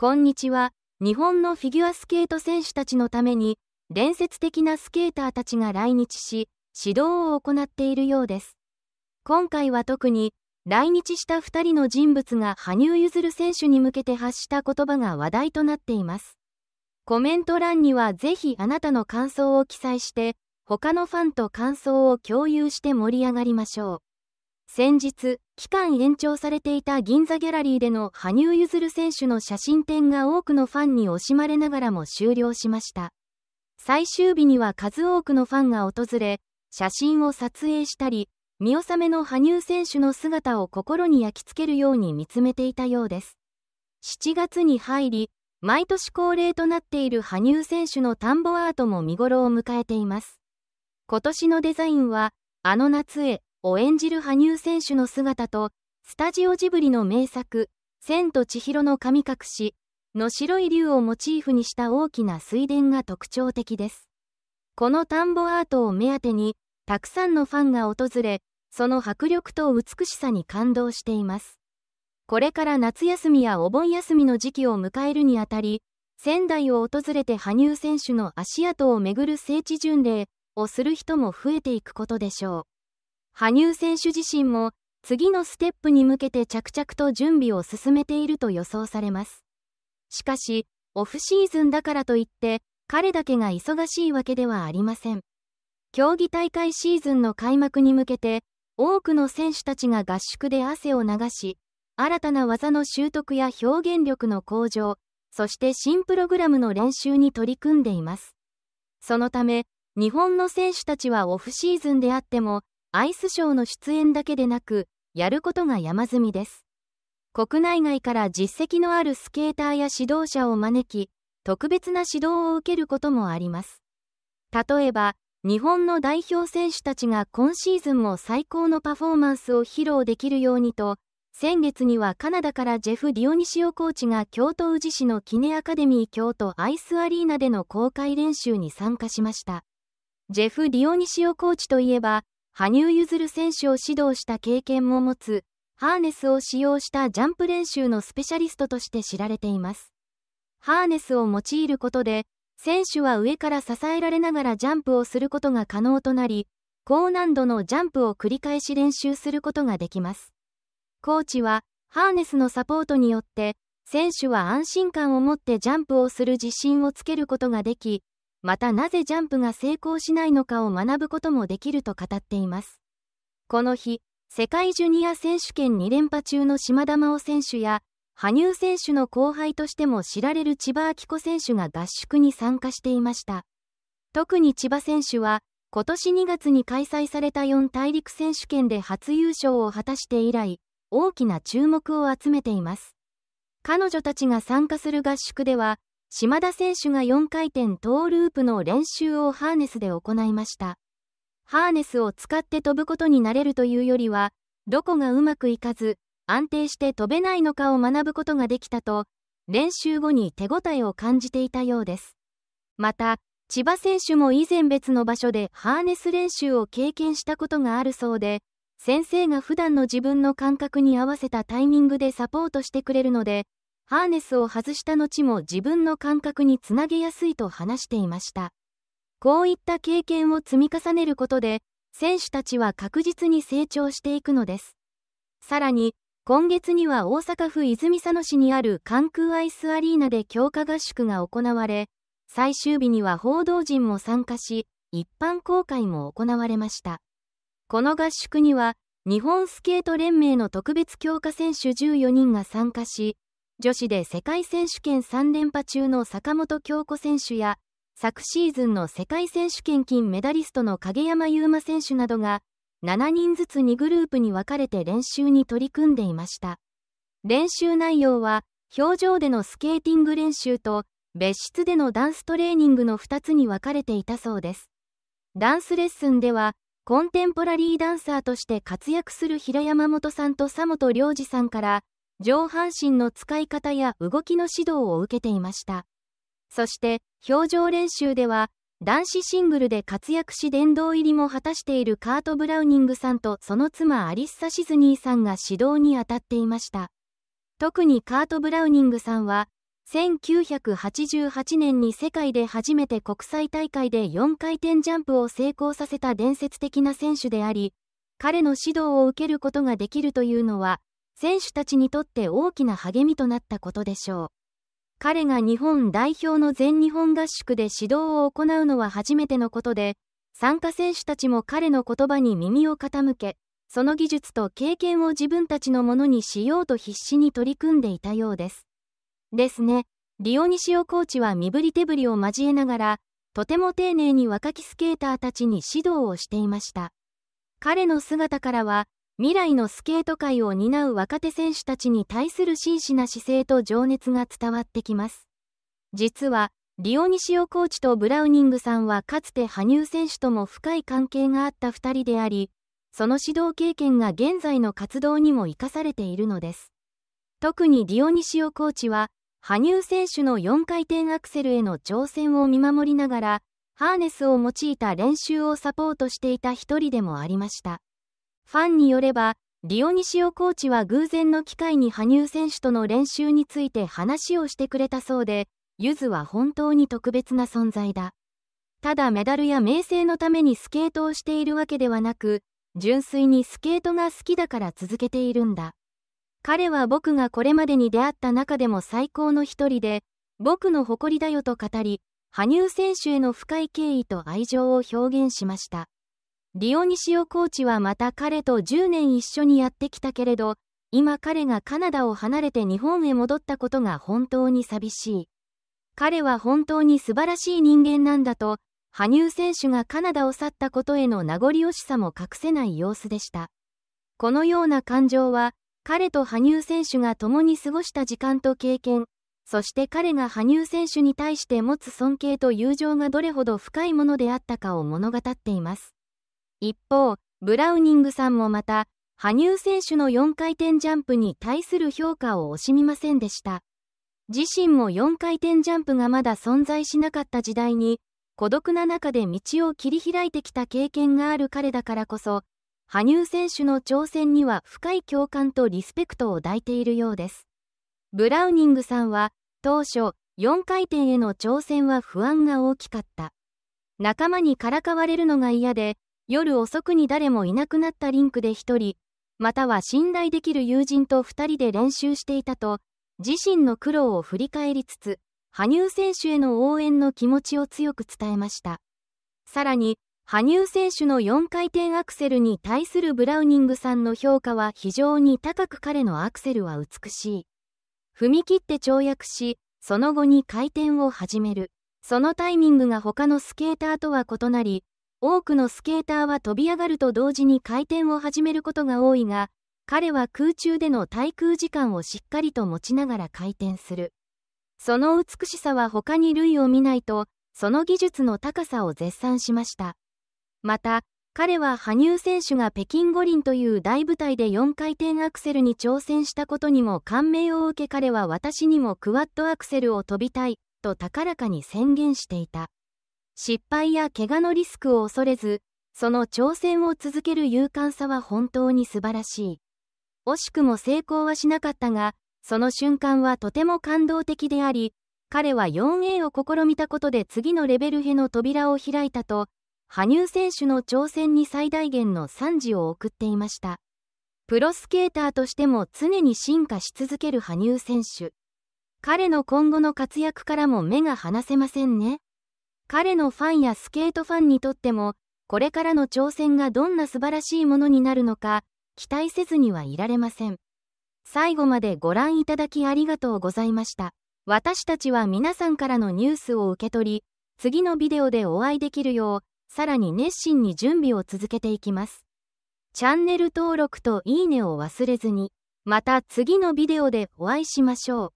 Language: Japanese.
こんにちは。日本のフィギュアスケート選手たちのために、伝説的なスケーターたちが来日し、指導を行っているようです。今回は特に、来日した2人の人物が羽生結弦選手に向けて発した言葉が話題となっています。コメント欄にはぜひあなたの感想を記載して、他のファンと感想を共有して盛り上がりましょう。先日、期間延長されていた銀座ギャラリーでの羽生結弦選手の写真展が多くのファンに惜しまれながらも終了しました。最終日には数多くのファンが訪れ、写真を撮影したり、見納めの羽生選手の姿を心に焼き付けるように見つめていたようです。7月に入り、毎年恒例となっている羽生選手の田んぼアートも見頃を迎えています。今年のデザインは、あの夏へを演じる羽生選手の姿と、スタジオジブリの名作、千と千尋の神隠しの白い竜をモチーフにした大きな水田が特徴的です。この田んぼアートを目当てに、たくさんのファンが訪れ、その迫力と美しさに感動しています。これから夏休みやお盆休みの時期を迎えるにあたり、仙台を訪れて羽生選手の足跡をめぐる聖地巡礼をする人も増えていくことでしょう。羽生選手自身も次のステップに向けて着々と準備を進めていると予想されます。しかし、オフシーズンだからといって、彼だけが忙しいわけではありません。競技大会シーズンの開幕に向けて、多くの選手たちが合宿で汗を流し、新たな技の習得や表現力の向上、そして新プログラムの練習に取り組んでいます。そのため、日本の選手たちはオフシーズンであっても、アイスショーの出演だけでなく、やることが山積みです。国内外から実績のあるスケーターや指導者を招き、特別な指導を受けることもあります。例えば、日本の代表選手たちが今シーズンも最高のパフォーマンスを披露できるようにと、先月にはカナダからジェフ・ディオニシオコーチが京都宇治市のキネアカデミー京都アイスアリーナでの公開練習に参加しました。ジェフ・ディオニシオコーチといえば、羽生結弦選手を指導した経験も持つ、ハーネスを使用したジャンプ練習のスペシャリストとして知られています。ハーネスを用いることで、選手は上から支えられながらジャンプをすることが可能となり、高難度のジャンプを繰り返し練習することができます。コーチは、ハーネスのサポートによって、選手は安心感を持ってジャンプをする自信をつけることができ、またなぜジャンプが成功しないのかを学ぶこともできると語っています。この日、世界ジュニア選手権2連覇中の島田真央選手や、羽生選手の後輩としても知られる千葉明子選手が合宿に参加していました。特に千葉選手は、今年2月に開催された4大陸選手権で初優勝を果たして以来、大きな注目を集めています。彼女たちが参加する合宿では、島田選手が4回転トーループの練習をハーネスで行いました。ハーネスを使って飛ぶことになれるというよりは、どこがうまくいかず、安定して飛べないのかを学ぶことができたと、練習後に手応えを感じていたようです。また、千葉選手も以前別の場所でハーネス練習を経験したことがあるそうで、先生が普段の自分の感覚に合わせたタイミングでサポートしてくれるので、ハーネスを外した後も自分の感覚につなげやすいと話していました。こういった経験を積み重ねることで、選手たちは確実に成長していくのです。さらに、今月には大阪府泉佐野市にある関空アイスアリーナで強化合宿が行われ、最終日には報道陣も参加し、一般公開も行われました。この合宿には、日本スケート連盟の特別強化選手14人が参加し、女子で世界選手権3連覇中の坂本京子選手や、昨シーズンの世界選手権金メダリストの影山優真選手などが、7人ずつ2グループに分かれて練習に取り組んでいました。練習内容は、表情でのスケーティング練習と、別室でのダンストレーニングの2つに分かれていたそうです。ダンスレッスンでは、コンテンポラリーダンサーとして活躍する平山本さんと佐本良二さんから、上半身の使い方や動きの指導を受けていました。そして、表情練習では、男子シングルで活躍し殿堂入りも果たしているカート・ブラウニングさんとその妻アリッサ・シズニーさんが指導に当たっていました。特にカート・ブラウニングさんは、1988年に世界で初めて国際大会で4回転ジャンプを成功させた伝説的な選手であり、彼の指導を受けることができるというのは、選手たちにとって大きな励みとなったことでしょう。彼が日本代表の全日本合宿で指導を行うのは初めてのことで、参加選手たちも彼の言葉に耳を傾け、その技術と経験を自分たちのものにしようと必死に取り組んでいたようです。ですね。リオニシオコーチは身振り手振りを交えながら、とても丁寧に若きスケーターたちに指導をしていました。彼の姿からは、未来のスケート界を担う若手選手たちに対する真摯な姿勢と情熱が伝わってきます。実は、リオニシオコーチとブラウニングさんはかつて羽生選手とも深い関係があった2人であり、その指導経験が現在の活動にも生かされているのです。特にディオニシオコーチは、羽生選手の4回転アクセルへの挑戦を見守りながら、ハーネスを用いた練習をサポートしていた一人でもありました。ファンによれば、リオニシオコーチは偶然の機会に羽生選手との練習について話をしてくれたそうで、ゆずは本当に特別な存在だ。ただメダルや名声のためにスケートをしているわけではなく、純粋にスケートが好きだから続けているんだ。彼は僕がこれまでに出会った中でも最高の一人で、僕の誇りだよと語り、羽生選手への深い敬意と愛情を表現しました。リオニシオコーチはまた彼と10年一緒にやってきたけれど、今彼がカナダを離れて日本へ戻ったことが本当に寂しい。彼は本当に素晴らしい人間なんだと、羽生選手がカナダを去ったことへの名残惜しさも隠せない様子でした。このような感情は、彼と羽生選手が共に過ごした時間と経験、そして彼が羽生選手に対して持つ尊敬と友情がどれほど深いものであったかを物語っています。一方、ブラウニングさんもまた、羽生選手の4回転ジャンプに対する評価を惜しみませんでした。自身も4回転ジャンプがまだ存在しなかった時代に、孤独な中で道を切り開いてきた経験がある彼だからこそ、羽生選手の挑戦には深い共感とリスペクトを抱いているようです。ブラウニングさんは、当初、4回転への挑戦は不安が大きかった。仲間にからかわれるのが嫌で、夜遅くに誰もいなくなったリンクで1人、または信頼できる友人と2人で練習していたと、自身の苦労を振り返りつつ、羽生選手への応援の気持ちを強く伝えました。さらに、羽生選手の4回転アクセルに対するブラウニングさんの評価は非常に高く彼のアクセルは美しい。踏み切って跳躍し、その後に回転を始める。そのタイミングが他のスケーターとは異なり、多くのスケーターは飛び上がると同時に回転を始めることが多いが、彼は空中での滞空時間をしっかりと持ちながら回転する。その美しさは他に類を見ないと、その技術の高さを絶賛しました。また、彼は羽生選手が北京五輪という大舞台で4回転アクセルに挑戦したことにも感銘を受け彼は私にもクワッドアクセルを飛びたいと高らかに宣言していた。失敗や怪我のリスクを恐れず、その挑戦を続ける勇敢さは本当に素晴らしい。惜しくも成功はしなかったが、その瞬間はとても感動的であり、彼は 4A を試みたことで次のレベルへの扉を開いたと、羽生選手の挑戦に最大限の賛辞を送っていました。プロスケーターとしても常に進化し続ける羽生選手。彼の今後の活躍からも目が離せませんね。彼のファンやスケートファンにとっても、これからの挑戦がどんな素晴らしいものになるのか、期待せずにはいられません。最後までご覧いただきありがとうございました。私たちは皆さんからのニュースを受け取り、次のビデオでお会いできるよう、さらに熱心に準備を続けていきます。チャンネル登録といいねを忘れずに、また次のビデオでお会いしましょう。